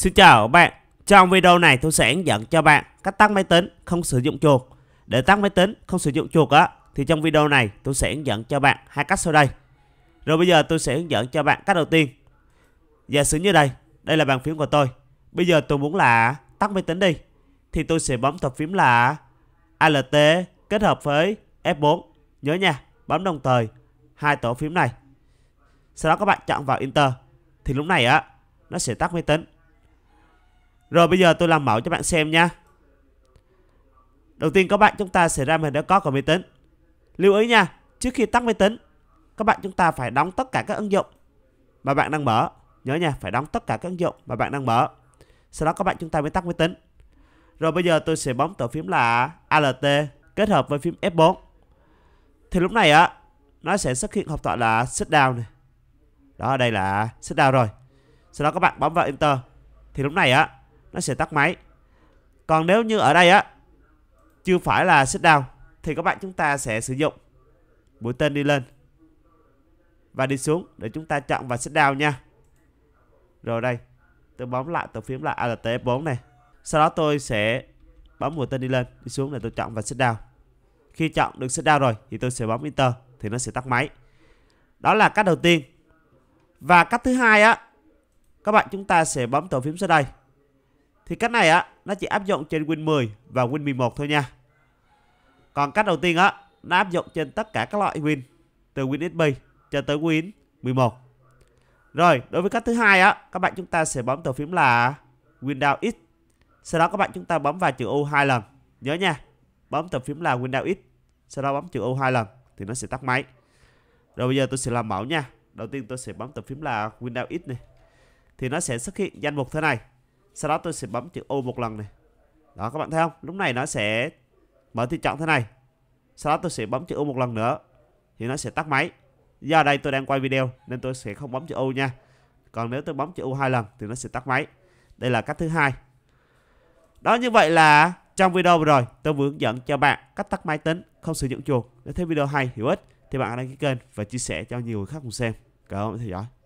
Xin chào các bạn, trong video này tôi sẽ hướng dẫn cho bạn cách tắt máy tính không sử dụng chuột. Để tắt máy tính không sử dụng chuột á thì trong video này tôi sẽ hướng dẫn cho bạn hai cách sau đây. Rồi bây giờ tôi sẽ hướng dẫn cho bạn cách đầu tiên. Giả sử như đây, đây là bàn phím của tôi. Bây giờ tôi muốn là tắt máy tính đi thì tôi sẽ bấm thuật phím là ALT kết hợp với F4. Nhớ nha, bấm đồng thời hai tổ phím này. Sau đó các bạn chọn vào Enter thì lúc này á nó sẽ tắt máy tính rồi bây giờ tôi làm mẫu cho bạn xem nha. Đầu tiên các bạn chúng ta sẽ ra màn hình đã có của máy tính. Lưu ý nha, trước khi tắt máy tính, các bạn chúng ta phải đóng tất cả các ứng dụng mà bạn đang mở. Nhớ nha, phải đóng tất cả các ứng dụng mà bạn đang mở. Sau đó các bạn chúng ta mới tắt máy tính. Rồi bây giờ tôi sẽ bấm tổ phím là ALT kết hợp với phím F4. Thì lúc này á, nó sẽ xuất hiện hộp thoại là shutdown này. Đó, đây là shutdown rồi. Sau đó các bạn bấm vào Enter. Thì lúc này á, nó sẽ tắt máy còn nếu như ở đây á chưa phải là sit down thì các bạn chúng ta sẽ sử dụng mũi tên đi lên và đi xuống để chúng ta chọn và sit down nha rồi đây tôi bấm lại tôi phím lại alt F4 này sau đó tôi sẽ bấm mũi tên đi lên đi xuống để tôi chọn và sit down khi chọn được sit down rồi thì tôi sẽ bấm enter thì nó sẽ tắt máy đó là cách đầu tiên và cách thứ hai á các bạn chúng ta sẽ bấm tổ phím sau đây thì cách này á nó chỉ áp dụng trên Win 10 và Win 11 thôi nha. Còn cách đầu tiên á nó áp dụng trên tất cả các loại Win từ Win XP cho tới Win 11. Rồi, đối với cách thứ hai á, các bạn chúng ta sẽ bấm tờ phím là Windows X. Sau đó các bạn chúng ta bấm vào chữ U hai lần. Nhớ nha, bấm tờ phím là Windows X, sau đó bấm chữ U hai lần thì nó sẽ tắt máy. Rồi bây giờ tôi sẽ làm mẫu nha. Đầu tiên tôi sẽ bấm tờ phím là Windows X này. Thì nó sẽ xuất hiện danh mục thế này sau đó tôi sẽ bấm chữ U một lần này đó các bạn thấy không lúc này nó sẽ mở thị trọng thế này sau đó tôi sẽ bấm chữ U một lần nữa thì nó sẽ tắt máy do đây tôi đang quay video nên tôi sẽ không bấm chữ U nha còn nếu tôi bấm chữ U hai lần thì nó sẽ tắt máy đây là cách thứ hai đó như vậy là trong video vừa rồi tôi vừa hướng dẫn cho bạn cách tắt máy tính không sử dụng chuột nếu thấy video hay hữu ích thì bạn hãy đăng ký kênh và chia sẻ cho nhiều người khác cùng xem cảm ơn theo dõi